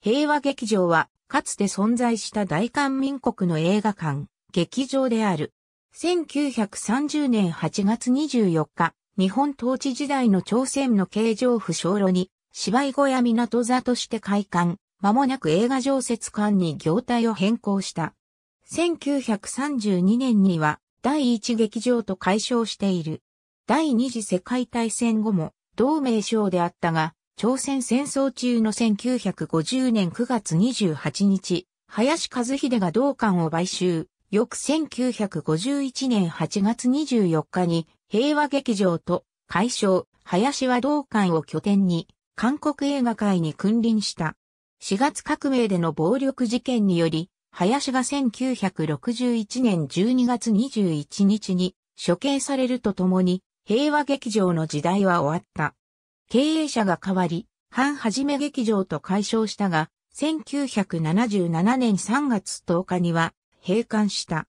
平和劇場は、かつて存在した大韓民国の映画館、劇場である。1930年8月24日、日本統治時代の朝鮮の京城府小路に、芝居小屋港座として開館、間もなく映画常設館に業態を変更した。1932年には、第一劇場と解消している。第二次世界大戦後も、同名称であったが、朝鮮戦争中の1950年9月28日、林和秀が同館を買収、翌1951年8月24日に平和劇場と解消、林は同館を拠点に韓国映画界に君臨した。4月革命での暴力事件により、林が1961年12月21日に処刑されるとともに、平和劇場の時代は終わった。経営者が変わり、半はじめ劇場と解消したが、1977年3月10日には閉館した。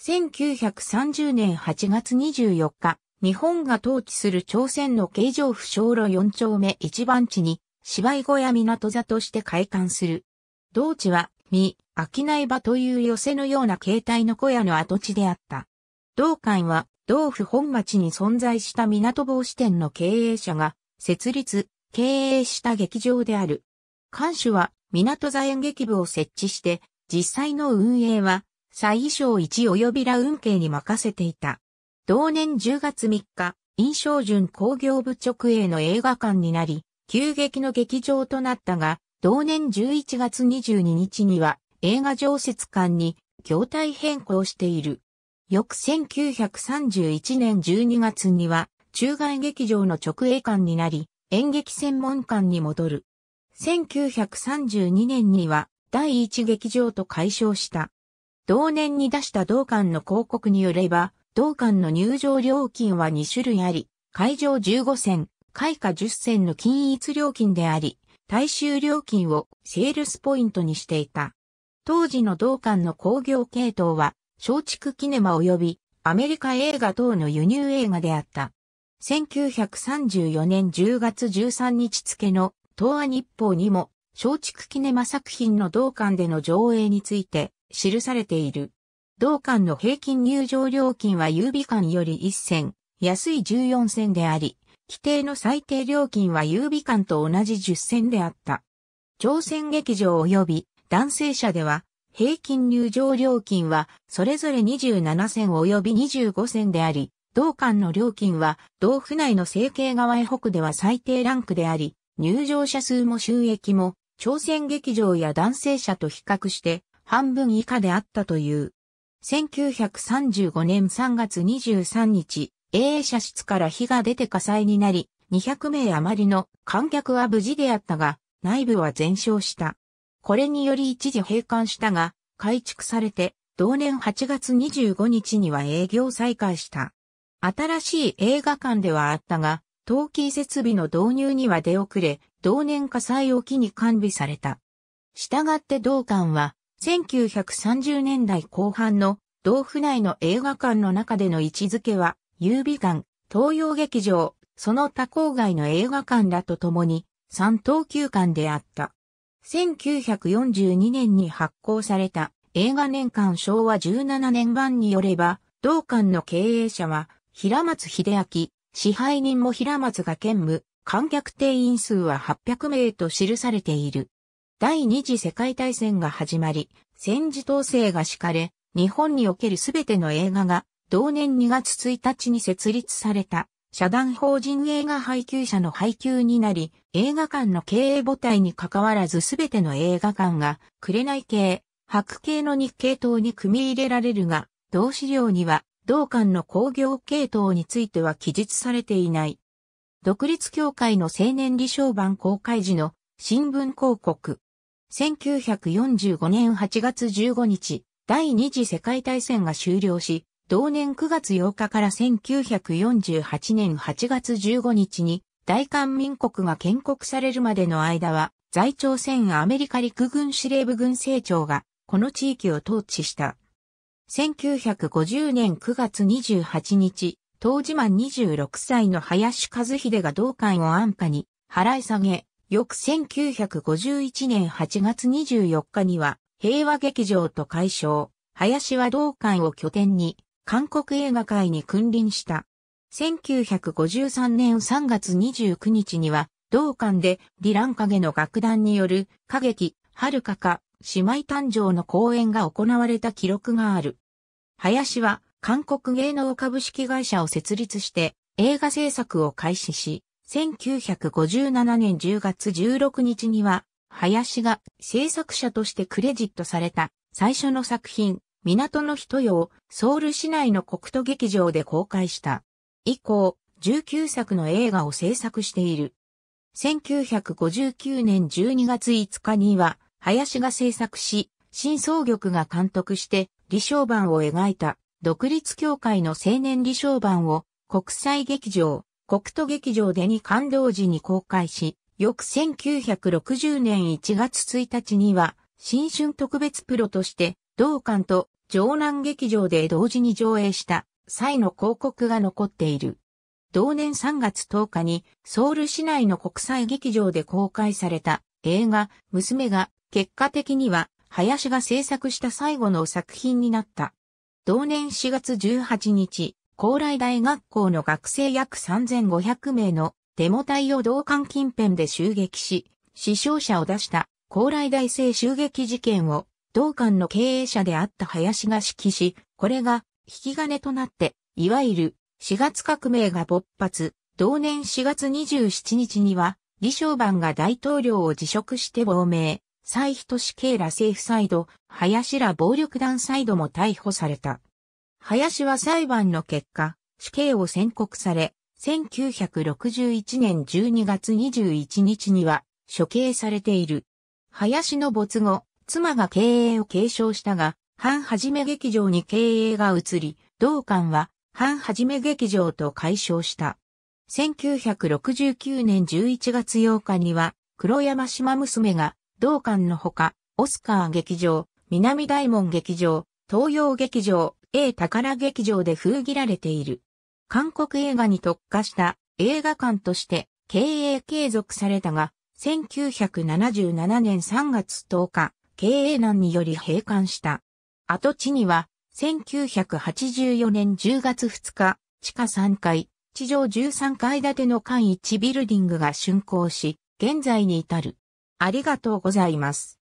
1930年8月24日、日本が統治する朝鮮の京城府小路4丁目一番地に、芝居小屋港座として開館する。同地は、未、ない場という寄せのような形態の小屋の跡地であった。同館は、同府本町に存在した港防止店の経営者が、設立、経営した劇場である。館主は港座演劇部を設置して、実際の運営は、最衣装一及びラウンに任せていた。同年10月3日、印象順工業部直営の映画館になり、急激の劇場となったが、同年11月22日には映画常設館に業態変更している。翌1931年12月には中外劇場の直営館になり、演劇専門館に戻る。1932年には第一劇場と解消した。同年に出した同館の広告によれば、同館の入場料金は2種類あり、会場15銭、開花10銭の均一料金であり、大衆料金をセールスポイントにしていた。当時の同館の工業系統は、松竹キネマ及びアメリカ映画等の輸入映画であった。1934年10月13日付の東亜日報にも、松竹キネマ作品の同館での上映について記されている。同館の平均入場料金は郵便館より1銭、安い14銭であり、規定の最低料金は郵便館と同じ10銭であった。朝鮮劇場及び男性社では、平均入場料金はそれぞれ27銭及び25銭であり、同館の料金は、同府内の整形側へ北では最低ランクであり、入場者数も収益も、朝鮮劇場や男性者と比較して、半分以下であったという。1935年3月23日、A 社室から火が出て火災になり、200名余りの観客は無事であったが、内部は全焼した。これにより一時閉館したが、改築されて、同年8月25日には営業再開した。新しい映画館ではあったが、陶器設備の導入には出遅れ、同年火災を機に完備された。したがって同館は、1930年代後半の同府内の映画館の中での位置づけは、郵美館、東洋劇場、その他郊外の映画館らと共に、三等級館であった。1942年に発行された映画年間昭和17年版によれば、同館の経営者は、平松秀明、支配人も平松が兼務、観客定員数は800名と記されている。第二次世界大戦が始まり、戦時統制が敷かれ、日本におけるすべての映画が、同年2月1日に設立された、社団法人映画配給者の配給になり、映画館の経営母体に関わらずすべての映画館が、紅系、白系の日系等に組み入れられるが、同資料には、同館の工業系統については記述されていない。独立協会の青年理商版公開時の新聞広告。1945年8月15日、第二次世界大戦が終了し、同年9月8日から1948年8月15日に大韓民国が建国されるまでの間は、在朝鮮アメリカ陸軍司令部軍政庁がこの地域を統治した。1950年9月28日、当時満26歳の林和秀が同館を安価に払い下げ、翌1951年8月24日には平和劇場と解消、林は同館を拠点に韓国映画界に君臨した。1953年3月29日には、同館でディラン影の楽団による歌劇、遥かか、姉妹誕生の公演が行われた記録がある。林は韓国芸能株式会社を設立して映画制作を開始し、1957年10月16日には、林が制作者としてクレジットされた最初の作品、港の人よをソウル市内の国都劇場で公開した。以降、19作の映画を制作している。1959年12月5日には、林が制作し、新総局が監督して李承晩を描いた独立協会の青年李承晩を国際劇場、国都劇場でに感動時に公開し、翌1960年1月1日には新春特別プロとして同館と城南劇場で同時に上映した際の広告が残っている。同年3月10日にソウル市内の国際劇場で公開された映画娘が結果的には林が制作した最後の作品になった。同年4月18日、高麗大学校の学生約3500名のデモ隊を同館近辺で襲撃し、死傷者を出した高麗大生襲撃事件を同館の経営者であった林が指揮し、これが引き金となって、いわゆる4月革命が勃発、同年4月27日には、李承晩が大統領を辞職して亡命、蔡人死刑ら政府サイド、林ら暴力団サイドも逮捕された。林は裁判の結果、死刑を宣告され、1961年12月21日には処刑されている。林の没後、妻が経営を継承したが、半はじめ劇場に経営が移り、同館は半はじめ劇場と解消した。1969年11月8日には、黒山島娘が同館のほか、オスカー劇場、南大門劇場、東洋劇場、A 宝劇場で封切られている。韓国映画に特化した映画館として経営継続されたが、1977年3月10日、経営難により閉館した。跡地には、1984年10月2日、地下3階、地上13階建ての間1ビルディングが竣工し、現在に至る。ありがとうございます。